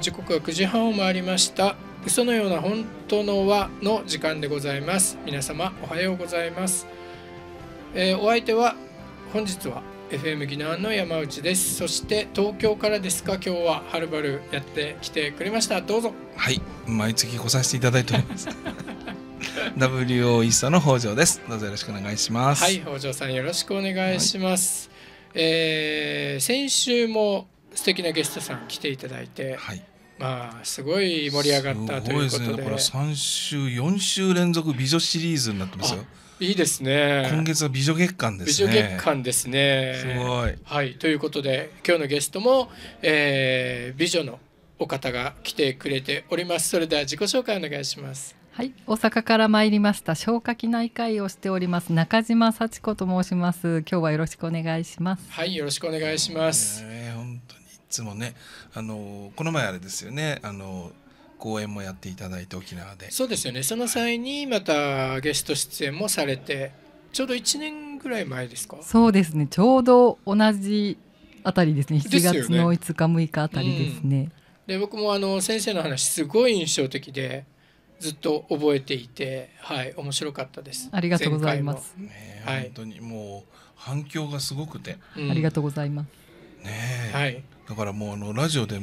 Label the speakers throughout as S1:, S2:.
S1: 時刻は9時半を回りました嘘のような本当のはの時間でございます皆様おはようございます、えー、お相手は本日は FM 沖縄の山内ですそして東京からですか今日ははるばるやってきてくれましたどうぞ
S2: はい毎月来させていただいております WO イッサの北条ですどうぞよろしくお願いしますはい
S1: 北条さんよろしくお願いします、はい、えー、先週も素敵なゲストさん来ていただいて、はい、まあすごい盛り上がったということで、ね、だから
S2: 3週4週連続美女シリーズになってますよいいですね今月は美女月間ですね美女月
S1: 間ですねすごいはいということで今日のゲストも、えー、美女のお方が来てくれておりますそれでは自己紹介お願いします
S3: はい大阪から参りました消化器内科医をしております中島幸子と申します今日はよろしくお願いします
S2: はいよろしくお願いします、えーつもねあのこの前あれですよねあの講演もやっていただいて沖縄で
S1: そうですよねその際にまたゲスト出演もされてちょうど1年ぐらい前ですか
S3: そうですねちょうど同じあたりですね7月の5日、6日あたりですね、
S1: うん、で僕もあの先生の話すごい印象的でずっと覚えていて、はい、面白かったです。ありがとうございます。
S2: ね、はい、本当にもう反響がすごくて、うん、ありがとうございます。ねはい、だからもうあのラジオで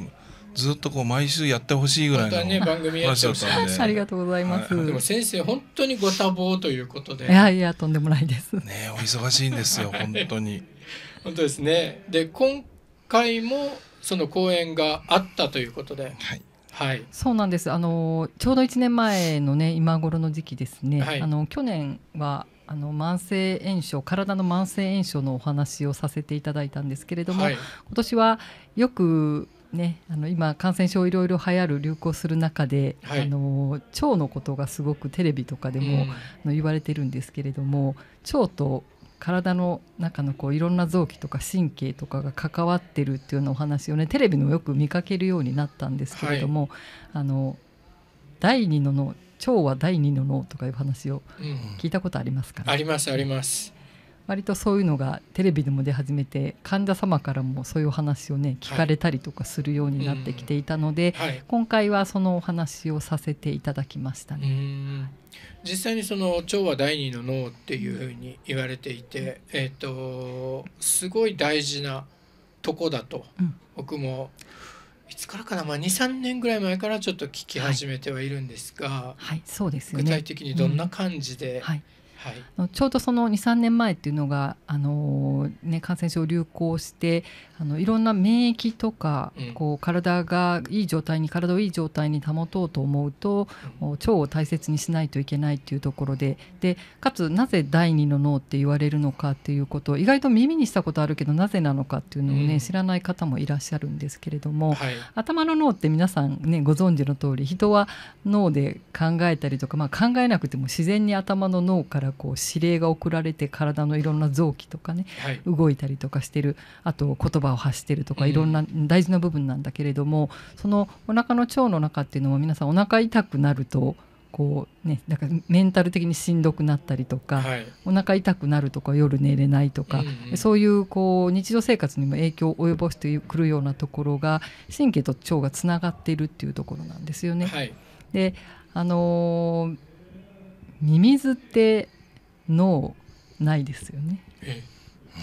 S2: ずっとこう毎週やってほしいぐらいの、ね、番組やってほしい
S1: ありがとうございます、はい、でも先生本当にご多忙ということでいやいやと
S3: んでもないですね
S2: お忙しいんですよ 本当に本当ですねで今
S1: 回もその講演があったということではいはい、
S3: そうなんですあのちょうど1年前の、ね、今頃の時期ですね、はい、あの去年はあの慢性炎症体の慢性炎症のお話をさせていただいたんですけれども、はい、今年はよくね、あの今感染症いろいろ流行る流行する中で、はい、あの腸のことがすごくテレビとかでも、うん、の言われてるんですけれども腸と体の中のこういろんな臓器とか神経とかが関わってるっていうようなお話をねテレビのもよく見かけるようになったんですけれども、はい、あの第二の脳腸は第二の脳とかいう話を聞いたことありますか、ねうん、あり
S1: ますあります
S3: 割とそういうのがテレビでも出始めて患者様からもそういうお話をね聞かれたりとかするようになってきていたので、はいはい、今回はそのお話をさせていただきましたね。
S1: 実際にその腸は第二の脳っていうふうに言われていて、えーと、とすごい大事なとこだと僕もいつからかな、まあ、23年ぐらい前からちょっと聞き始めてはいるんですが、はい、はい、そうです、ね、具体的にどんな感じで、うんはい、
S3: はい、ちょうどその23年前っていうのがあの、ね、感染症流行してあのいろんな免疫とか、うん、こう体がいい状態に体をいい状態に保とうと思うと、うん、腸を大切にしないといけないっていうところででかつなぜ第二の脳って言われるのかっていうこと意外と耳にしたことあるけどなぜなのかっていうのをね、うん、知らない方もいらっしゃるんですけれども、はい、頭の脳って皆さんねご存知の通り人は脳で考えたりとか、まあ、考えなくても自然に頭の脳からこう指令が送られて体のいろんな臓器とかね、はい、動いたりとかしてるあと言葉を発してるとかいろんな大事な部分なんだけれども、うん、そのお腹の腸の中っていうのも皆さんお腹痛くなるとこうねだからメンタル的にしんどくなったりとか、はい、お腹痛くなるとか夜寝れないとか、うんうん、そういうこう日常生活にも影響を及ぼしてくるようなところが神経と腸がつながっているっていうところなんですよね。はい、であのー、ミミズって脳ないですよね。
S2: え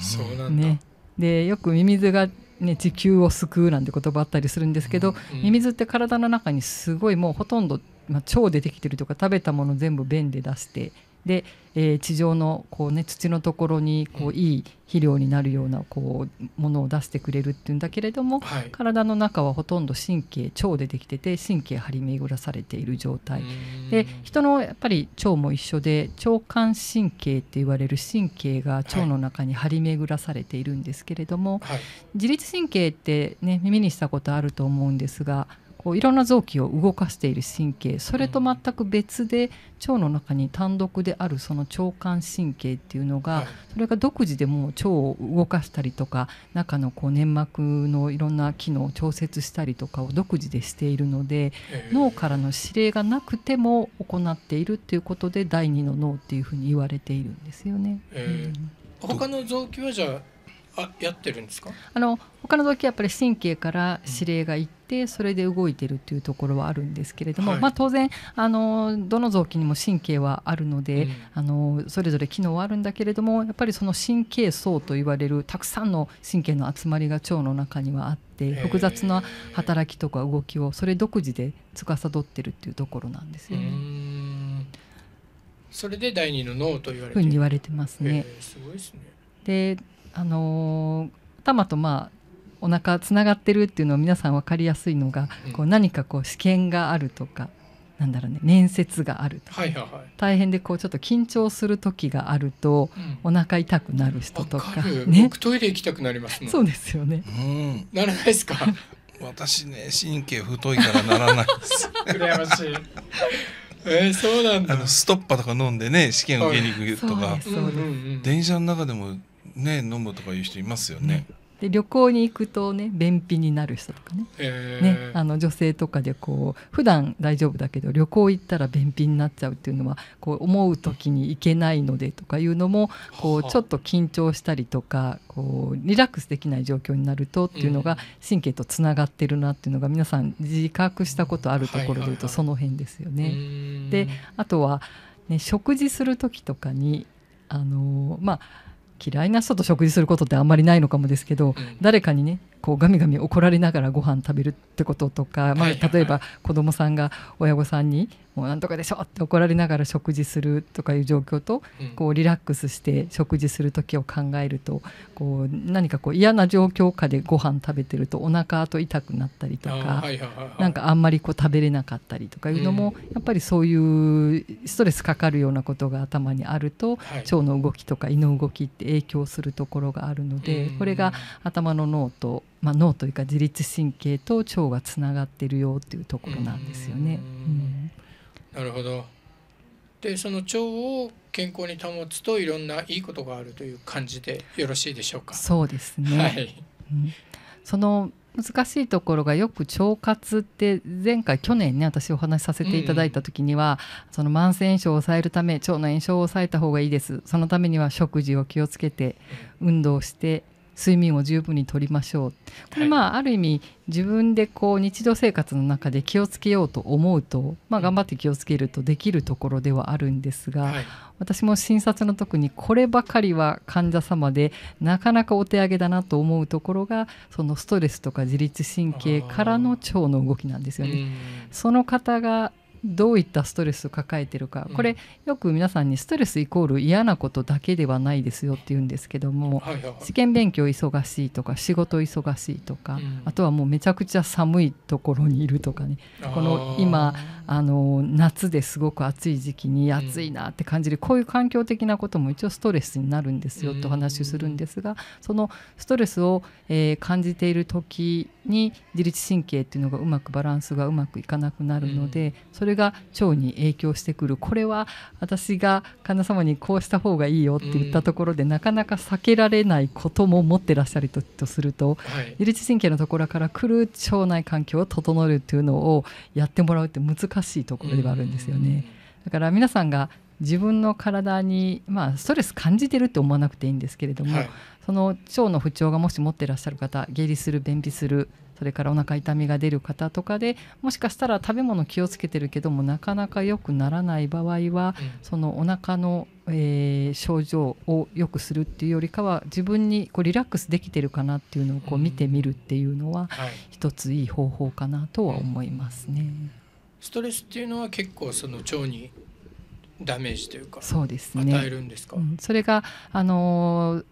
S2: そうなんね、
S3: でよくミミズが、ね、地球を救うなんて言葉あったりするんですけど、うんうん、ミミズって体の中にすごいもうほとんど、まあ、腸でできてるとか食べたもの全部便で出してで、えー、地上のこう、ね、土のところにこういい肥料になるようなこうものを出してくれるっていうんだけれども、はい、体の中はほとんど神経腸でできてて神経張り巡らされている状態で人のやっぱり腸も一緒で腸管神経って言われる神経が腸の中に張り巡らされているんですけれども、はい、自律神経って、ね、耳にしたことあると思うんですがこういろんな臓器を動かしている神経それと全く別で腸の中に単独であるその腸管神経っていうのがそれが独自でもう腸を動かしたりとか中のこう粘膜のいろんな機能を調節したりとかを独自でしているので脳からの指令がなくても行っているっていうことで第二の脳っていうふうに言われているんですよね。
S1: えー、他の臓器はじゃあやってるんですか
S3: あの他の臓器はやっぱり神経から指令がいっててそれで動いてるっていうところはあるんですけれども、はい、まあ、当然あのどの臓器にも神経はあるので、うん、あのそれぞれ機能はあるんだけれどもやっぱりその神経層といわれるたくさんの神経の集まりが腸の中にはあって。複雑な働きとか動きをそれ独自で司ってるっていうところなんですよね。
S1: それで第二の脳と言われてふうに言われてますね。すごいですね。
S3: で、あの頭とまあお腹つながってるっていうのを皆さん分かりやすいのが、こう何かこう試験があるとかなんだろうね面接があるとか、はいはいはい、大変でこうちょっと緊張する時があると、うん、お腹痛くなる人とかね僕
S1: トイレ行きたくなりますそうですよねうんならないですか
S2: 私ね神経太いからならないです
S1: 羨ましい
S2: えー、そうなんだあのストッパーとか飲んでね試験受けに行くとか、はい、電車の中でもね飲むとかいう人いますよね、うん
S3: で旅行に行くとね便秘になる人とかねえー、ねあの女性とかでこう普段大丈夫だけど旅行行ったら便秘になっちゃうっていうのはこう思う時に行けないのでとかいうのもこうちょっと緊張したりとかこうリラックスできない状況になるとっていうのが神経とつながってるなっていうのが皆さん自覚したことあるところでいうとその辺ですよね。であとは、ね、食事する時とかにあのまあ嫌いな人と食事することってあんまりないのかもですけど、誰かにねこうガミガミ怒られながらご飯食べるってこととか、まあ、例えば子どもさんが親御さんに「もうなんとかでしょ!」って怒られながら食事するとかいう状況と、こうリラックスして食事する時を考えるとこう何かこう嫌な状況下でご飯食べてるとお腹と痛くなったりとか、なんかあんまりこう食べれなかったりとかいうのも、やっぱりそういうストレスかかるようなことが頭にあると、腸の動きとか胃の動きって影響するところがあるので、これが頭の脳とまあ、脳というか自律神経と腸がつながってるよっていうところなんですよね。
S1: うん、なるほどでその腸を健康に保つといろんないいことがあるという感じでよろしいでしょうか。そう
S3: ですね、はいうん、その難しいところがよく腸活って前回去年ね私お話しさせていただいた時には、うん、その慢性炎症を抑えるため腸の炎症を抑えた方がいいですそのためには食事を気をつけて運動して睡眠を十分にとりましょうこれまあある意味自分でこう日常生活の中で気をつけようと思うと、まあ、頑張って気をつけるとできるところではあるんですが、はい、私も診察の時にこればかりは患者様でなかなかお手上げだなと思うところがそのストレスとか自律神経からの腸の動きなんですよね。その方がどういったストレスを抱えてるか、これよく皆さんにストレスイコール嫌なことだけではないですよって言うんですけども、試験勉強忙しいとか仕事忙しいとか、あとはもうめちゃくちゃ寒いところにいるとかねこの今あの夏ですごく暑い時期に暑いなって感じる、こういう環境的なことも一応ストレスになるんですよとお話しするんですが、そのストレスを、え感じている時に自律神経っていうのがうまくバランスがうまくいかなくなるので、それそれが腸に影響してくるこれは私が患者様にこうした方がいいよって言ったところで、うん、なかなか避けられないことも持ってらっしゃるととすると、はい、自律神経のところから来る腸内環境を整えるというのをやってもらうって難しいところではあるんですよね。うん、だから皆さんが自分の体に、まあ、ストレス感じてるって思わなくていいんですけれども、はい、その腸の不調がもし持ってらっしゃる方下痢する便秘するそれからお腹痛みが出る方とかでもしかしたら食べ物気をつけてるけどもなかなか良くならない場合は、そのお腹のえー、症状を良くするっていうよりかは自分にこうリラックスできてるかなっていうのをこう見てみるっていうのは、うんはい、一ついい方法かなとは思いますね。
S1: ストレスっていうのは結構その腸にダメージというかそうですね、
S3: うん、それがあの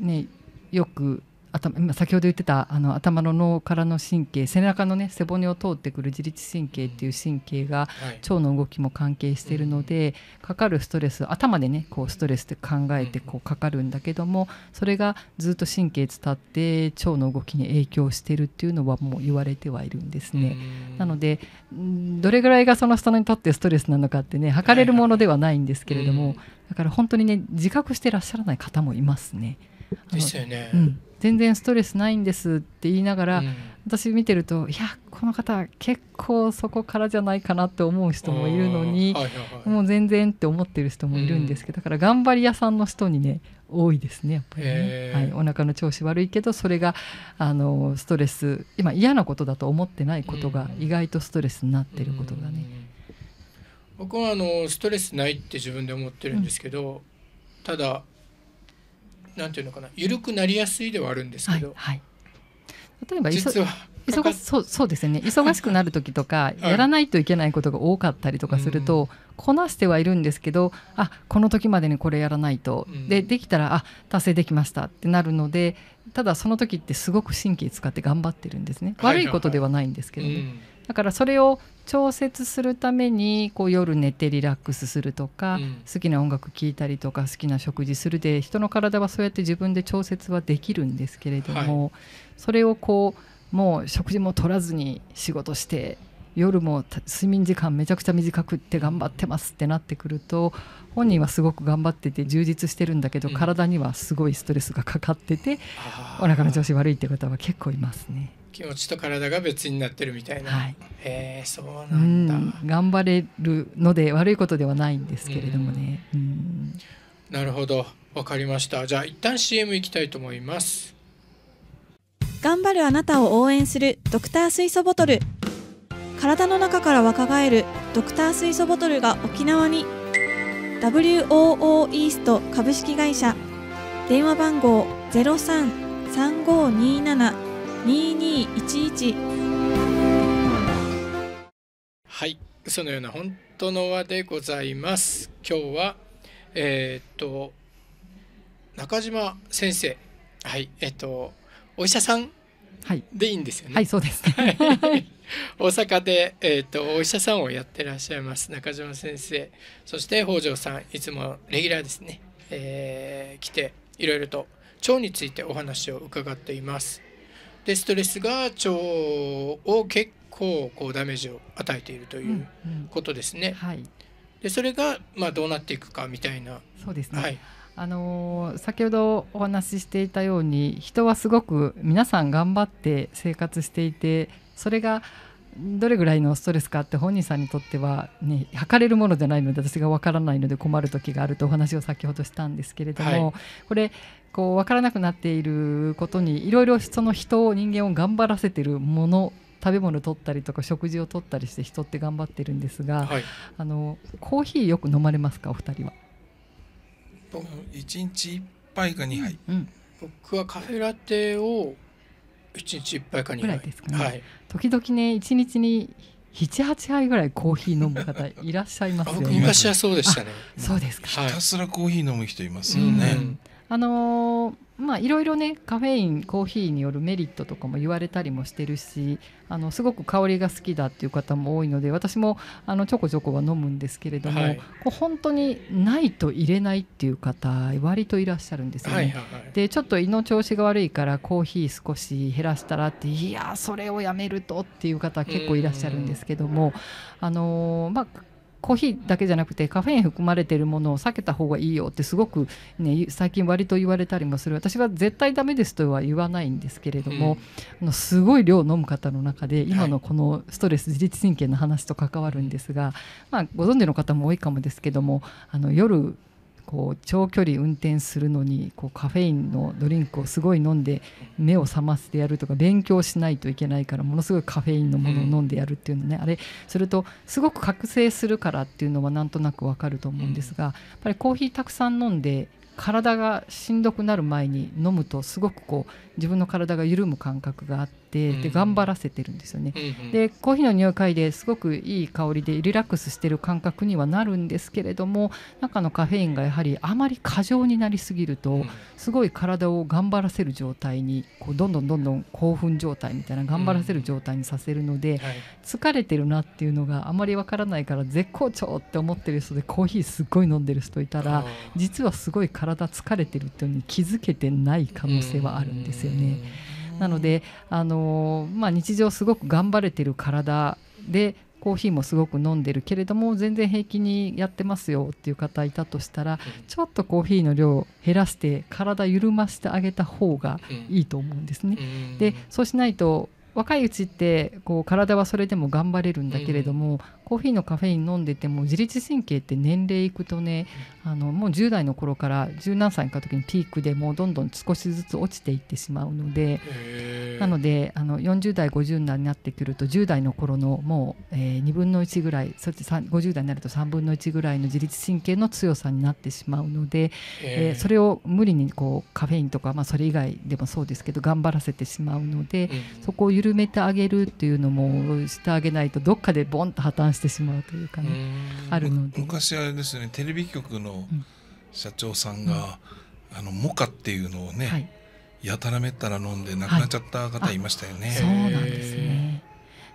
S3: ー、ねよく頭今先ほど言ってたあの頭の脳からの神経背中の、ね、背骨を通ってくる自律神経っていう神経が腸の動きも関係しているので、かかるストレス頭でねこうストレスって考えてこうかかるんだけどもそれがずっと神経伝って腸の動きに影響してるっていうのはもう言われてはいるんですね。なのでどれぐらいがその人にとってストレスなのかってね測れるものではないんですけれども、だから本当にね自覚してらっしゃらない方もいますね。ですよね。うん全然ストレスないんですって言いながら、うん、私見てるといやこの方結構そこからじゃないかなって思う人もいるのに、はいはいもう全然って思ってる人もいるんですけど、だから頑張り屋さんの人にね多いですねやっぱりね、はい、お腹の調子悪いけどそれがあのストレス今嫌なことだと思ってないことが意外とストレスになってることがね。
S1: 僕はあのストレスないって自分で思ってるんですけど、うん、ただなんていうのかな緩くなりやすいではあるんですけど、はい、
S3: 例えば実は忙しそうそうですね忙しくなる時とか、やらないといけないことが多かったりとかすると、こなしてはいるんですけどあこの時までにこれやらないと、でできたらあ達成できましたってなるのでただその時ってすごく神経使って頑張ってるんですね悪いことではないんですけどね。だからそれを調節するためにこう夜寝てリラックスするとか、うん、好きな音楽聴いたりとか好きな食事するで人の体はそうやって自分で調節はできるんですけれども、はい、それをこうもう食事も取らずに仕事して夜も睡眠時間めちゃくちゃ短くって頑張ってますってなってくると本人はすごく頑張ってて充実してるんだけど、体にはすごいストレスがかかっててお腹の調子悪いって方は結構います
S1: ね。気持ちと体が別になってるみたいな、はい、えそうなんだ、うん、
S3: 頑張れるので悪いことではないんですけれどもね、うん、
S1: なるほどわかりましたじゃあ一旦 CM いきたいと思います
S3: 頑張るあなたを応援するドクター水素ボトル体の中から若返るドクター水素ボトルが沖縄に WOO イースト株式会社電話番号033527
S1: 2211はいそのような本当の輪でございます今日はえー、っと中島先生はいえー、っとお医者さんはい、でいいんですよね、はい、そうです、ね、大阪で、えーと、とお医者さんをやってらっしゃいます中島先生そして北条さんいつもレギュラーですね、えー、来ていろいろと腸についてお話を伺っています。でストレスが腸を結構こうダメージを与えているということですね。うんうん、はい、でそれがまあどうなっていくかみたいな。そうですね、はいあ
S3: の先ほどお話ししていたように人はすごく皆さん頑張って生活していてそれがどれぐらいのストレスかって本人さんにとっては、ね、測れるものじゃないので私が分からないので困る時があるとお話を先ほどしたんですけれども、はい、これこう分からなくなっていることにいろいろその人を人間を頑張らせてるもの食べ物を取ったりとか食事を取ったりして人って頑張ってるんですが、はい、あのコーヒーよく飲まれますかお二人は。
S2: 1
S1: 日1杯か2杯、うん、僕はカフェラテを1日1杯か2
S2: ぐらいですかね、はい、
S3: 時々ね1日に78杯ぐらいコーヒー飲む方いらっしゃいますよね昔はそうでしたねそうで
S2: すか、ひたすらコーヒー飲む人いますよね、うん
S3: あのー、まあ、いろいろねカフェインコーヒーによるメリットとかも言われたりもしてるしあのすごく香りが好きだっていう方も多いので私もあのちょこちょこは飲むんですけれども、はい、こう本当にないと入れないっていう方割といらっしゃるんですよね。はいはい、でちょっと胃の調子が悪いからコーヒー少し減らしたらっていやそれをやめるとっていう方結構いらっしゃるんですけどもあのー、まあコーヒーだけじゃなくてカフェイン含まれているものを避けた方がいいよってすごく、ね、最近割と言われたりもする私は絶対ダメですとは言わないんですけれども、うん、あのすごい量を飲む方の中で今のこのストレス自律神経の話と関わるんですが、まあ、ご存知の方も多いかもですけどもあの夜こう長距離運転するのにこうカフェインのドリンクをすごい飲んで目を覚ましてやるとか勉強しないといけないからものすごいカフェインのものを飲んでやるっていうのね、あれするとすごく覚醒するからっていうのはなんとなくわかると思うんですが、やっぱりコーヒーたくさん飲んで体がしんどくなる前に飲むとすごくこう自分の体が緩む感覚があって。てで頑張らせてるんですよね。でコーヒーの匂い嗅いですごくいい香りでリラックスしてる感覚にはなるんですけれども中のカフェインがやはりあまり過剰になりすぎるとすごい体を頑張らせる状態にこうどんどんどんどん興奮状態みたいな頑張らせる状態にさせるので疲れてるなっていうのがあまりわからないから絶好調って思ってる人でコーヒーすっごい飲んでる人いたら実はすごい体疲れてるっていうのに気づけてない可能性はあるんですよね。なのであの、まあ、日常すごく頑張れてる体でコーヒーもすごく飲んでるけれども全然平気にやってますよっていう方いたとしたら、ちょっとコーヒーの量を減らして体緩ませてあげた方がいいと思うんですね。でそうしないと若いうちってこう体はそれでも頑張れるんだけれども、コーヒーのカフェイン飲んでても自律神経って年齢いくとねあのもう10代の頃から1何歳か時にピークでもうどんどん少しずつ落ちていってしまうのでなのであの40代50代になってくると10代の頃のもう、えー、2分の1ぐらいそして50代になると3分の1ぐらいの自律神経の強さになってしまうので、えー、それを無理にこうカフェインとか、まあ、それ以外でもそうですけど頑張らせてしまうので、うん、そこを緩めてあげるっていうのもしてあげないとどっかでボンと破綻してしてしまうというかね
S2: あるので昔あれですねテレビ局の社長さんが、うん、あのモカっていうのをね、はい、やたらめったら飲んで亡くなっちゃった方いましたよね、はい、そうなんですね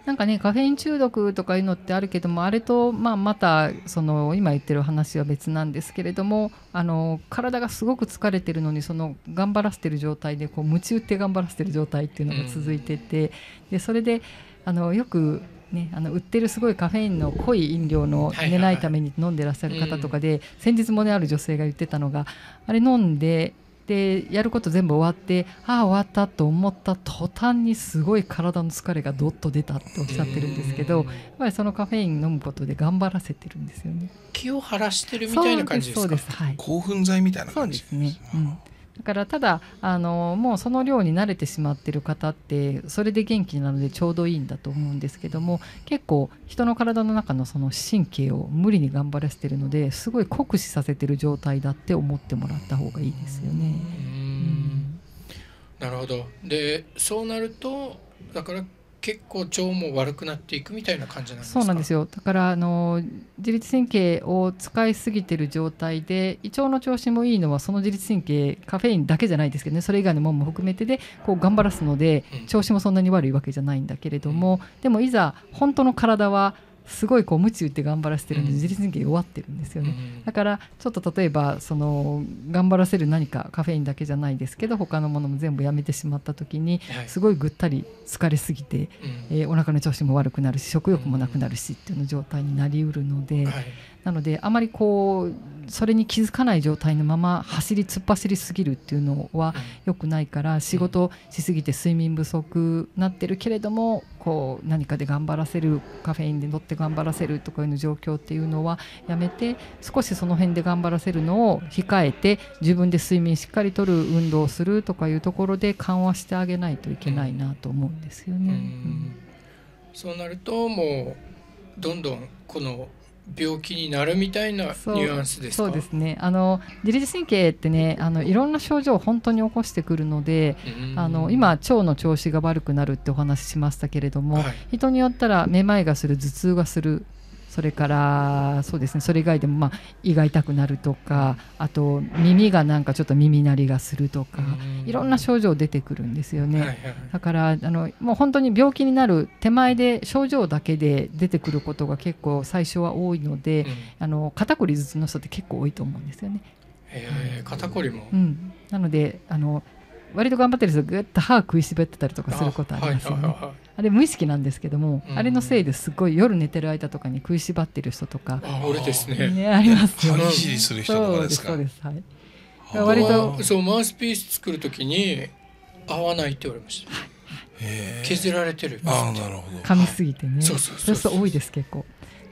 S3: なんかねカフェイン中毒とかいうのってあるけどもあれと、まあ、またその今言ってる話は別なんですけれどもあの体がすごく疲れてるのにその頑張らせてる状態でこう夢中って頑張らせてる状態っていうのが続いてて、でそれであのよくね、あの売ってるすごいカフェインの濃い飲料の寝ないために飲んでらっしゃる方とかで、先日もねある女性が言ってたのがあれ飲んででやること全部終わってああ終わったと思った途端にすごい体の疲れがどっと出たっておっしゃってるんですけどやっぱりそのカフェイン飲むことで頑張らせてるんですよね
S1: 気を晴らしてるみたいな感じですかそうです
S3: はい、興奮剤みたいな感じですね、うんだからただあのもうその量に慣れてしまってる方ってそれで元気なのでちょうどいいんだと思うんですけども結構人の体の中のその神経を無理に頑張らせてるのですごい酷使させてる状態だって思ってもらった方がいいですよね。うん
S1: なるほどでそうなるとだから結構腸も悪くなっていくみたいな感じなんです
S3: かそうなんですよだからあの自律神経を使いすぎてる状態で胃腸の調子もいいのはその自律神経カフェインだけじゃないですけどねそれ以外のものも含めてでこう頑張らすので調子もそんなに悪いわけじゃないんだけれども、うん、でもいざ本当の体はすごいこう無知打って頑張らせてるんで自律神経弱ってるんですよね、だからちょっと例えばその頑張らせる何かカフェインだけじゃないですけど他のものも全部やめてしまった時にすごいぐったり疲れすぎて、えお腹の調子も悪くなるし食欲もなくなるしっていうの状態になりうるので、なのであまりこうそれに気づかない状態のまま走り突っ走りすぎるっていうのは良くないから仕事しすぎて睡眠不足なってるけれどもこう何かで頑張らせるカフェインで乗って頑張らせるとかいう状況っていうのはやめて少しその辺で頑張らせるのを控えて自分で睡眠しっかりとる運動をするとかいうところで緩和してあげないといけないなと思うんですよね。うん、
S1: そうなるともうどんどんこの病気になるみたいなニュアンスですそうで
S3: すねあの自律神経ってねあのいろんな症状を本当に起こしてくるのであの今腸の調子が悪くなるってお話ししましたけれども、はい、人によったらめまいがする頭痛がするそれからそうですねそれ以外でもまあ胃が痛くなるとかあと耳がなんかちょっと耳鳴りがするとかいろんな症状出てくるんですよね、だからあのもう本当に病気になる手前で症状だけで出てくることが結構最初は多いので、あの肩こり頭痛の人って結構多いと思うんですよね。
S1: え肩こりも、うん、
S3: なのであの割と頑張ってる人ぐっと歯食いしばってたりとかすることありますよね。あれ無意識なんですけども、うん、あれのせいですごい夜寝てる間とかに食いしばってる人とかあ
S2: 俺ですね、ね、ありますよねする人とかですかそうですはい
S1: 割とそうマウスピース作るときに合わないって言われました削られてるあなるほど噛み
S3: すぎてねそうそうそうそう多いです結構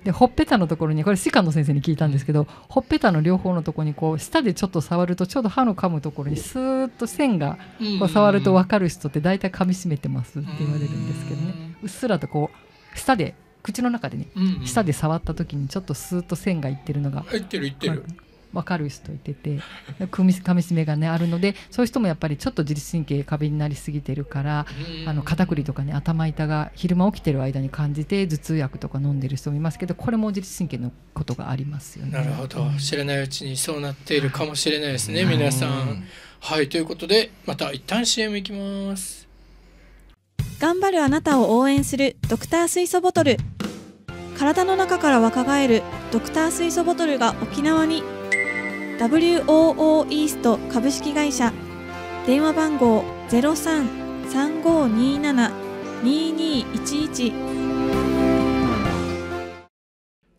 S3: でほっぺたのところにこれ歯科の先生に聞いたんですけどほっぺたの両方のところにこう舌でちょっと触るとちょうど歯の噛むところにスーッと線がこう触ると分かる人って大体噛みしめてますって言われるんですけどねうっすらとこう舌で口の中でね舌で触った時にちょっとスーッと線がいってるのが。ってるってる。分かる人いててかみしめがねあるのでそういう人もやっぱりちょっと自律神経過敏になりすぎてるからあの肩こりとかね頭痛が昼間起きてる間に感じて頭痛薬とか飲んでる人もいますけどこれも自律神経のことがありますよね。なるほど
S1: 知らないうちにそうなっているかもしれないですね、皆さん。はいということでまた一旦 CM いきます。
S3: 頑張るあなたを応援するドクター水素ボトル体の中から若返るドクター水素ボトルが沖縄に WOO イースト株式会社電話番号0335272211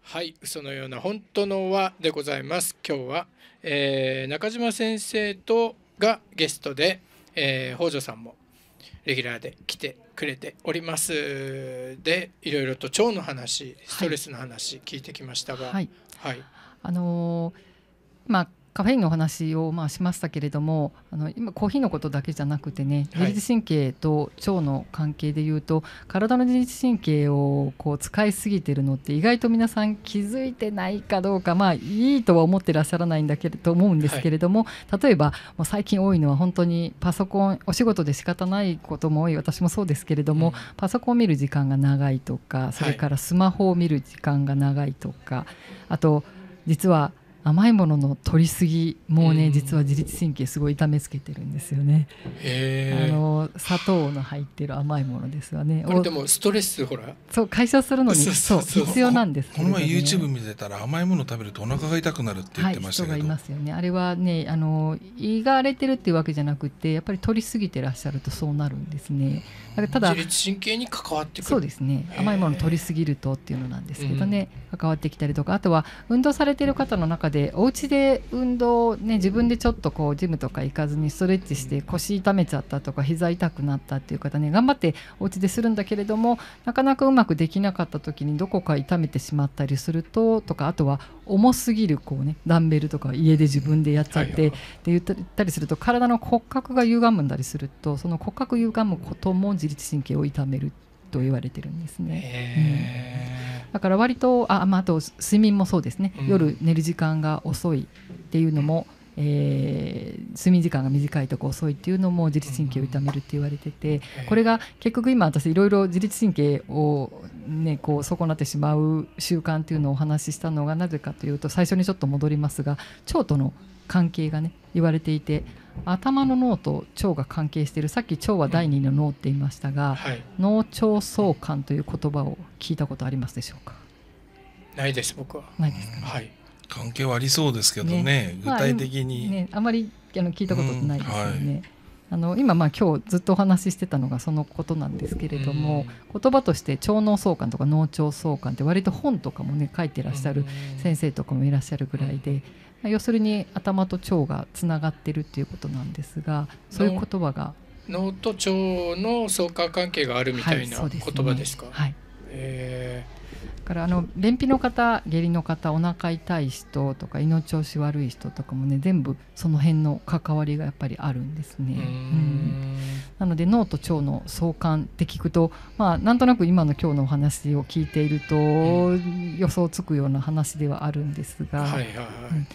S1: はいそのような本当のはでございます今日は、えー、中島先生とがゲストで、えー、北条さんもレギュラーで来てくれておりますでいろいろと腸の話ストレスの話聞いてきましたが、はい、はい、
S3: あのーまあカフェインのお話をまあしましたけれどもあの今コーヒーのことだけじゃなくてね自律神経と腸の関係でいうと、はい、体の自律神経をこう使いすぎてるのって意外と皆さん気づいてないかどうかまあいいとは思ってらっしゃらないんだけれと思うんですけれども、はい、例えばもう最近多いのは本当にパソコンお仕事で仕方ないことも多い私もそうですけれども、うん、パソコンを見る時間が長いとかそれからスマホを見る時間が長いとか、はい、あと実は甘いものの摂りすぎもうね、うん、実は自律神経すごい痛めつけてるんですよね。えあの砂糖の入ってる甘いもので
S2: すよね。で
S3: も
S1: スト
S2: レスほら。
S1: そう解消する
S3: のにそう必要なんです、ね、この前 YouTube
S2: 見てたら甘いもの食べるとお腹が痛くなるって言ってましたけど。はい、人
S3: がいますよね。あれはねあの胃が荒れてるっていうわけじゃなくてやっぱり摂りすぎてらっしゃるとそうなるんですね。ただ自律
S1: 神経に関わってくるそうですね
S3: 甘いもの取りすぎるとっていうのなんですけどね、うん、関わってきたりとかあとは運動されてる方の中でお家で運動をね自分でちょっとこうジムとか行かずにストレッチして腰痛めちゃったとか膝痛くなったっていう方ね頑張ってお家でするんだけれどもなかなかうまくできなかった時にどこか痛めてしまったりするととかあとは重すぎるこうねダンベルとか家で自分でやっちゃって、ってで言ったりすると体の骨格が歪むんだりするとその骨格歪むことも自自律神経を痛めると言われてるんですね、うん、だから割とあ、まあ、あと睡眠もそうですね、うん、夜寝る時間が遅いっていうのも、えー、睡眠時間が短いとか遅いっていうのも自律神経を痛めるって言われてて、これが結局今私いろいろ自律神経を、ね、こう損なってしまう習慣っていうのをお話ししたのがなぜかというと最初にちょっと戻りますが腸との関係がね言われていて頭の脳と腸が関係しているさっき腸は第二の脳って言いましたが、はい、脳腸相関という言葉を聞いたことありますでしょうか
S2: ないです僕はないですか、ね、はい関係はありそうですけどね、ね、具体的に、まあ、
S3: ね、あまりあの聞いたことないですよね、うんはい、あの今まあ今日ずっとお話ししてたのがそのことなんですけれども、うん、言葉として腸脳相関とか脳腸相関って割と本とかもね書いてらっしゃる先生とかもいらっしゃるぐらいで、要するに頭と腸がつながってるっていうことなんですがそういう言葉が
S1: 脳と腸の相関関係があるみたいな、はいね、言葉ですか、はい、え
S3: だからあの便秘の方下痢の方お腹痛い人とか胃の調子悪い人とかもね全部その辺の関わりがやっぱりあるんですね。うんなので脳と腸の相関って聞くと、まあ、なんとなく今の今日のお話を聞いていると、予想つくような話ではあるんですが。はいはいはい、うん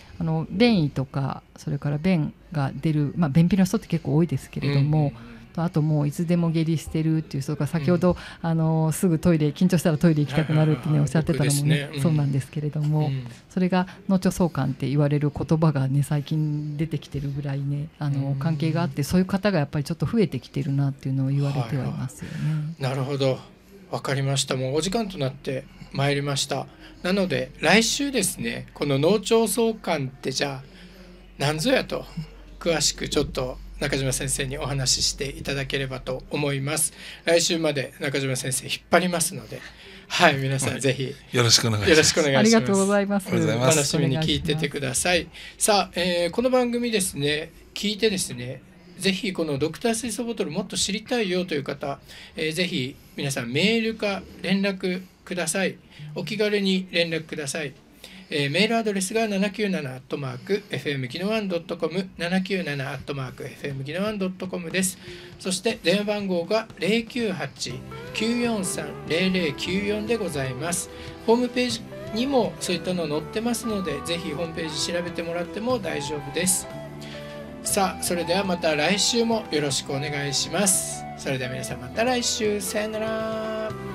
S3: 便意とかそれから便が出る、まあ、便秘の人って結構多いですけれども。うん、あともういつでも下痢してるっていうそれから先ほど、うん、あのすぐトイレ緊張したらトイレ行きたくなるってねおっしゃってたのもね、ね、そうなんですけれども、それが脳腸相関って言われる言葉がね最近出てきてるぐらいねあの関係があってそういう方がやっぱりちょっと増えてきてるなっていうのを言われてはいますよね。は
S1: いはい、なるほどわかりましたもうお時間となって参りましたなので来週ですねこの農腸総監ってじゃあ何ぞやと詳しくちょっと中島先生にお話ししていただければと思います来週まで中島先生引っ張りますのではい皆さんぜひよろしくお願いしますありがとうございます楽しみに聞いててくださいさあ、えー、この番組ですね聞いてですねぜひこのドクター水素ボトルもっと知りたいよという方、えー、ぜひ皆さんメールか連絡ください。お気軽に連絡ください。えー、メールアドレスが 797-fmginoan.com、797-fmginoan.com です。そして電話番号が098-943-0094でございます。ホームページにもそういったの載ってますので、ぜひホームページ調べてもらっても大丈夫です。さあ、それではまた来週もよろしくお願いします。それでは皆さんまた来週。さよなら。